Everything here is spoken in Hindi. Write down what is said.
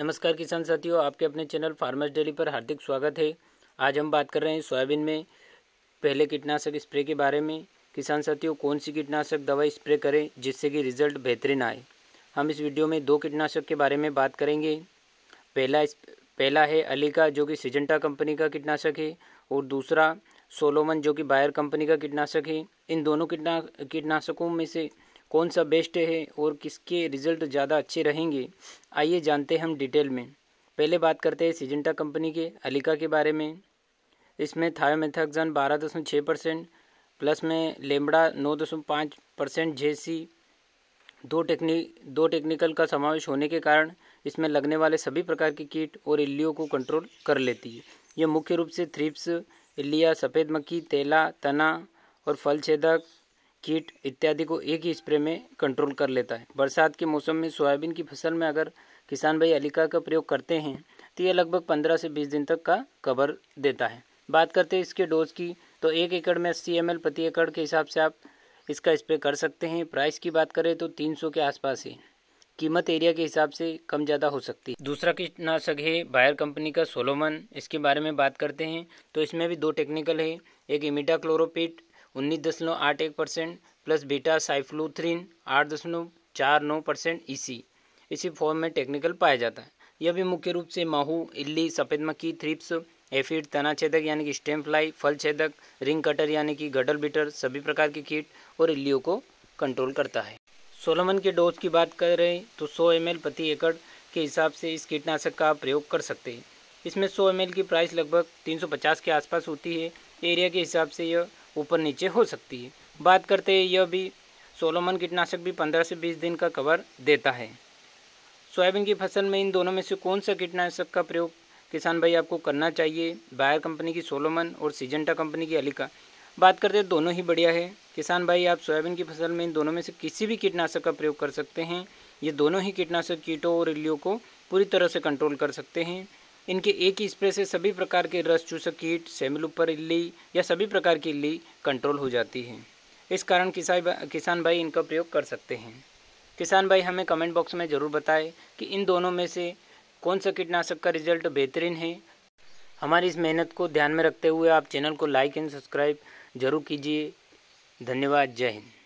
नमस्कार किसान साथियों आपके अपने चैनल फार्मर्स डेली पर हार्दिक स्वागत है आज हम बात कर रहे हैं सोयाबीन में पहले कीटनाशक स्प्रे के बारे में किसान साथियों कौन सी कीटनाशक दवाई स्प्रे करें जिससे कि रिजल्ट बेहतरीन आए हम इस वीडियो में दो कीटनाशक के बारे में बात करेंगे पहला पहला है अलीका जो कि सिजेंटा कंपनी का कीटनाशक है और दूसरा सोलोमन जो कि बायर कंपनी का कीटनाशक है इन दोनों कीटना कीटनाशकों में से कौन सा बेस्ट है और किसके रिजल्ट ज़्यादा अच्छे रहेंगे आइए जानते हैं हम डिटेल में पहले बात करते हैं सिजेंटा कंपनी के अलिका के बारे में इसमें थायोमेथाक्जान बारह दशमलव छः परसेंट प्लस में लेमड़ा नौ दशमलव पाँच परसेंट जेसी दो टेक्निक दो टेक्निकल का समावेश होने के कारण इसमें लगने वाले सभी प्रकार के कीट और इल्लियों को कंट्रोल कर लेती है यह मुख्य रूप से थ्रिप्स इल्लिया सफ़ेद मक्खी तेला तना और फल छेदक कीट इत्यादि को एक ही स्प्रे में कंट्रोल कर लेता है बरसात के मौसम में सोयाबीन की फसल में अगर किसान भाई अलिका का प्रयोग करते हैं तो यह लगभग पंद्रह से बीस दिन तक का कवर देता है बात करते हैं इसके डोज की तो एक एकड़ में अस्सी एम प्रति एकड़ के हिसाब से आप इसका स्प्रे कर सकते हैं प्राइस की बात करें तो तीन सौ के आसपास है कीमत एरिया के हिसाब से कम ज़्यादा हो सकती है दूसरा कीटनाशक है बायर कंपनी का सोलोमन इसके बारे में बात करते हैं तो इसमें भी दो टेक्निकल है एक इमिटा क्लोरोपिट उन्नीस दशमलव आठ एक परसेंट प्लस बीटा साइफ्लूथ्रीन आठ दशमलव चार नौ परसेंट e इसी इसी फॉर्म में टेक्निकल पाया जाता है यह भी मुख्य रूप से माहू इल्ली सफ़ेद मक्खी थ्रिप्स एफिड तना छेदक यानी कि स्टेम फ्लाई फल छेदक रिंग कटर यानी कि गडल बिटर सभी प्रकार की कीट और इल्लियों को कंट्रोल करता है सोलमन के डोज की बात करें तो 100 एम प्रति एकड़ के हिसाब से इस कीटनाशक का प्रयोग कर सकते हैं इसमें 100 एम की प्राइस लगभग 350 के आसपास होती है एरिया के हिसाब से यह ऊपर नीचे हो सकती है बात करते हैं यह भी सोलोमन कीटनाशक भी पंद्रह से बीस दिन का कवर देता है सोयाबीन की फसल में इन दोनों में से कौन सा कीटनाशक का प्रयोग किसान भाई आपको करना चाहिए बायर कंपनी की सोलोमन और सीजेंटा कंपनी की अलिका बात करते हैं दोनों ही बढ़िया है किसान भाई आप सोयाबीन की फसल में इन दोनों में से किसी भी कीटनाशक का प्रयोग कर सकते हैं ये दोनों ही कीटनाशक कीटों और इलियों को पूरी तरह से कंट्रोल कर सकते हैं इनके एक ही स्प्रे से सभी प्रकार के रस चूसक कीट सेमिलूपर इल्ली या सभी प्रकार की इल्ली कंट्रोल हो जाती है इस कारण किसान किसान भाई इनका प्रयोग कर सकते हैं किसान भाई हमें कमेंट बॉक्स में ज़रूर बताएं कि इन दोनों में से कौन सा कीटनाशक का रिजल्ट बेहतरीन है हमारी इस मेहनत को ध्यान में रखते हुए आप चैनल को लाइक एंड सब्सक्राइब जरूर कीजिए धन्यवाद जय हिंद